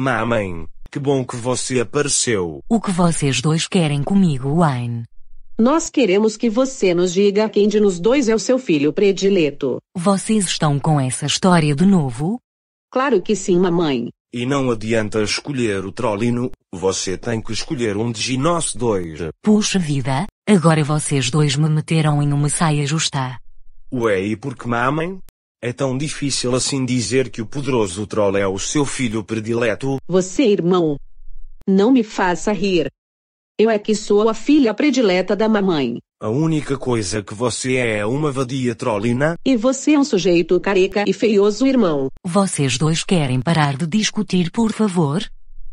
Mamãe, que bom que você apareceu. O que vocês dois querem comigo, Wayne? Nós queremos que você nos diga quem de nos dois é o seu filho predileto. Vocês estão com essa história de novo? Claro que sim, mamãe. E não adianta escolher o Trollino, você tem que escolher um de nós dois. Puxa vida, agora vocês dois me meteram em uma saia justa. Ué, e por que mamãe? É tão difícil assim dizer que o poderoso troll é o seu filho predileto. Você, irmão. Não me faça rir. Eu é que sou a filha predileta da mamãe. A única coisa que você é é uma vadia trollina. E você é um sujeito careca e feioso irmão. Vocês dois querem parar de discutir, por favor?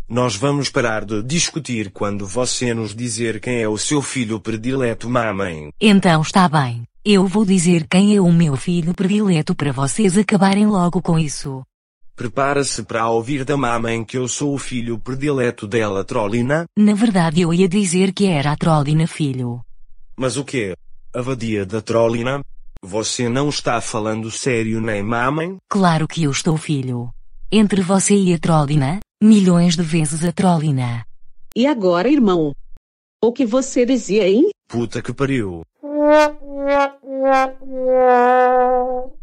Nós vamos parar de discutir quando você nos dizer quem é o seu filho predileto, mamãe. Então está bem. Eu vou dizer quem é o meu filho predileto para vocês acabarem logo com isso. Prepara-se para ouvir da mamãe que eu sou o filho predileto dela, Trolina? Na verdade, eu ia dizer que era a Trolina filho. Mas o quê? A vadia da Trolina? Você não está falando sério nem mamãe? Claro que eu estou filho. Entre você e a Trolina, milhões de vezes a Trolina. E agora, irmão? O que você dizia, hein? Puta que pariu. Yeah, yeah, yeah.